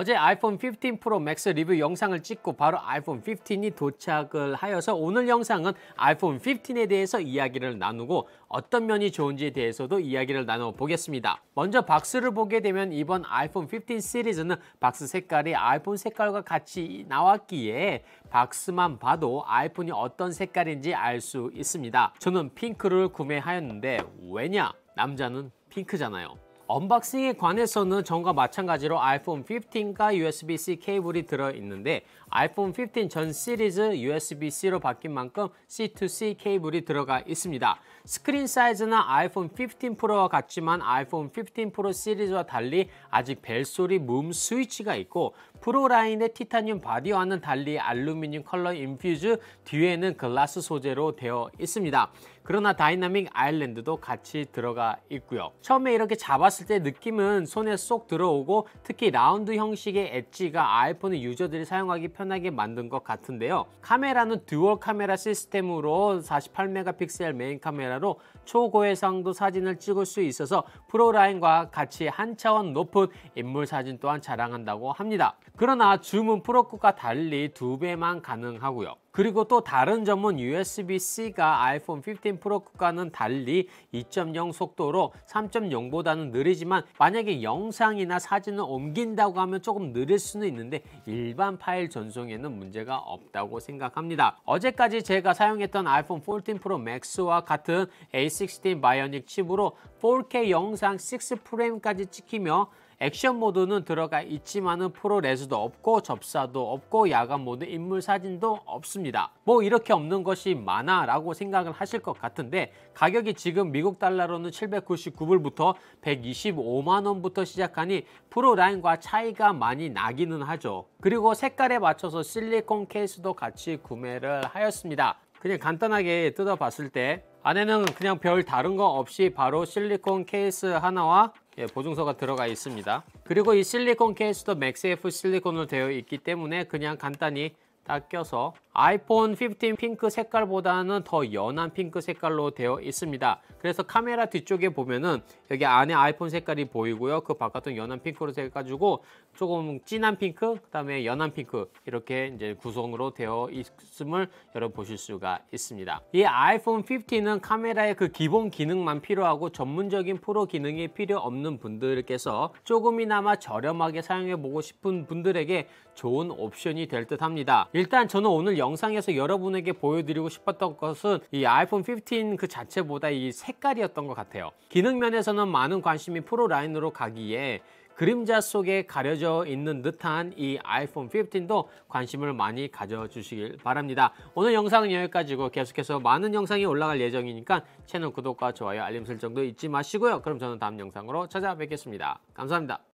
어제 아이폰 15 프로 맥스 리뷰 영상을 찍고 바로 아이폰 15이 도착을 하여서 오늘 영상은 아이폰 15에 대해서 이야기를 나누고 어떤 면이 좋은지에 대해서도 이야기를 나눠보겠습니다. 먼저 박스를 보게 되면 이번 아이폰 15 시리즈는 박스 색깔이 아이폰 색깔과 같이 나왔기에 박스만 봐도 아이폰이 어떤 색깔인지 알 수 있습니다. 저는 핑크를 구매하였는데 왜냐? 남자는 핑크잖아요. 언박싱에 관해서는 전과 마찬가지로 아이폰 15과 USB-C 케이블이 들어있는데 아이폰 15 전 시리즈 USB-C로 바뀐 만큼 C2C 케이블이 들어가 있습니다. 스크린 사이즈는 아이폰 15 프로와 같지만 아이폰 15 프로 시리즈와 달리 아직 벨소리 음 스위치가 있고 프로라인의 티타늄 바디와는 달리 알루미늄 컬러 인퓨즈 뒤에는 글라스 소재로 되어 있습니다. 그러나 다이나믹 아일랜드도 같이 들어가 있고요. 처음에 이렇게 잡았을 때 느낌은 손에 쏙 들어오고 특히 라운드 형식의 엣지가 아이폰 유저들이 사용하기 편하게 만든 것 같은데요. 카메라는 듀얼 카메라 시스템으로 48메가픽셀 메인 카메라로 초고해상도 사진을 찍을 수 있어서 프로라인과 같이 한 차원 높은 인물 사진 또한 자랑한다고 합니다. 그러나 줌은 프로급과 달리 두배만 가능하고요. 그리고 또 다른 점은 USB-C가 아이폰 15 프로급과는 달리 2.0 속도로 3.0보다는 느리지만 만약에 영상이나 사진을 옮긴다고 하면 조금 느릴 수는 있는데 일반 파일 전송에는 문제가 없다고 생각합니다. 어제까지 제가 사용했던 아이폰 14 프로 맥스와 같은 A16 바이오닉 칩으로 4K 영상 6프레임까지 찍히며 액션 모드는 들어가 있지만은 프로 레즈도 없고 접사도 없고 야간 모드 인물 사진도 없습니다. 뭐 이렇게 없는 것이 많아 라고 생각을 하실 것 같은데 가격이 지금 미국 달러로는 799불부터 125만원부터 시작하니 프로 라인과 차이가 많이 나기는 하죠. 그리고 색깔에 맞춰서 실리콘 케이스도 같이 구매를 하였습니다. 그냥 간단하게 뜯어봤을 때 안에는 그냥 별 다른 거 없이 바로 실리콘 케이스 하나와 예, 보증서가 들어가 있습니다. 그리고 이 실리콘 케이스도 맥세이프 실리콘으로 되어 있기 때문에 그냥 간단히 다 껴서 아이폰 15 핑크 색깔보다는 더 연한 핑크 색깔로 되어 있습니다. 그래서 카메라 뒤쪽에 보면은 여기 안에 아이폰 색깔이 보이고요. 그 바깥은 연한 핑크로 해가지고 조금 진한 핑크, 그다음에 연한 핑크 이렇게 이제 구성으로 되어 있음을 여러분 보실 수가 있습니다. 이 아이폰 15는 카메라의 그 기본 기능만 필요하고 전문적인 프로 기능이 필요 없는 분들께서 조금이나마 저렴하게 사용해 보고 싶은 분들에게 좋은 옵션이 될 듯합니다. 일단 저는 오늘 영 영상에서 여러분에게 보여드리고 싶었던 것은 이 아이폰 15 그 자체보다 이 색깔이었던 것 같아요. 기능 면에서는 많은 관심이 프로 라인으로 가기에 그림자 속에 가려져 있는 듯한 이 아이폰 15도 관심을 많이 가져주시길 바랍니다. 오늘 영상은 여기까지고 계속해서 많은 영상이 올라갈 예정이니까 채널 구독과 좋아요 알림 설정도 잊지 마시고요. 그럼 저는 다음 영상으로 찾아뵙겠습니다. 감사합니다.